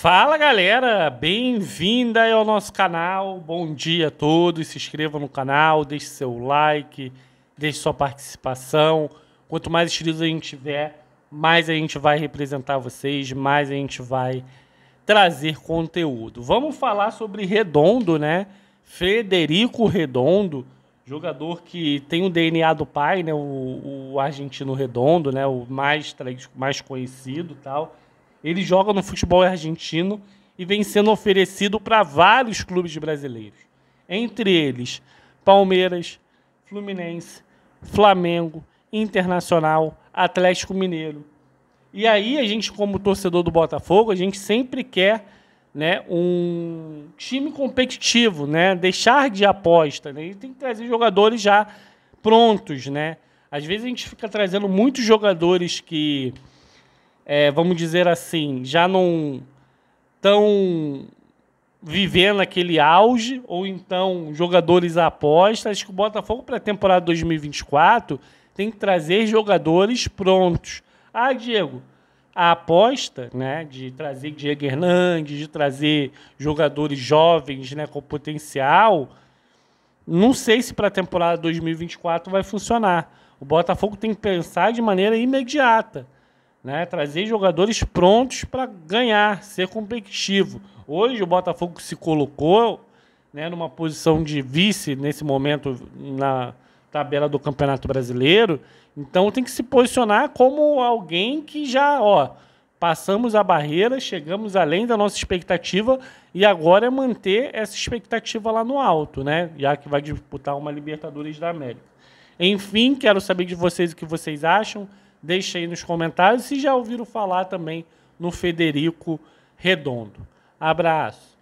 Fala galera, bem-vinda ao nosso canal. Bom dia a todos. Se inscreva no canal, deixe seu like, deixe sua participação. Quanto mais inscritos a gente tiver, mais a gente vai representar vocês, mais a gente vai trazer conteúdo. Vamos falar sobre Redondo, né? Frederico Redondo, jogador que tem o DNA do pai, né? O, o argentino Redondo, né? O mais, mais conhecido, tal ele joga no futebol argentino e vem sendo oferecido para vários clubes brasileiros, entre eles Palmeiras, Fluminense, Flamengo, Internacional, Atlético Mineiro. E aí a gente, como torcedor do Botafogo, a gente sempre quer né, um time competitivo, né, deixar de aposta, né, e tem que trazer jogadores já prontos, né. Às vezes a gente fica trazendo muitos jogadores que é, vamos dizer assim, já não tão vivendo aquele auge, ou então jogadores apostas. Acho que o Botafogo para a temporada 2024 tem que trazer jogadores prontos. Ah, Diego, a aposta né, de trazer Diego Hernandes, de trazer jogadores jovens né, com potencial, não sei se para a temporada 2024 vai funcionar. O Botafogo tem que pensar de maneira imediata. Né? Trazer jogadores prontos para ganhar, ser competitivo. Hoje o Botafogo se colocou né, numa posição de vice nesse momento na tabela do Campeonato Brasileiro. Então tem que se posicionar como alguém que já, ó, passamos a barreira, chegamos além da nossa expectativa e agora é manter essa expectativa lá no alto, né? Já que vai disputar uma Libertadores da América. Enfim, quero saber de vocês o que vocês acham. Deixa aí nos comentários se já ouviram falar também no Federico Redondo. Abraço.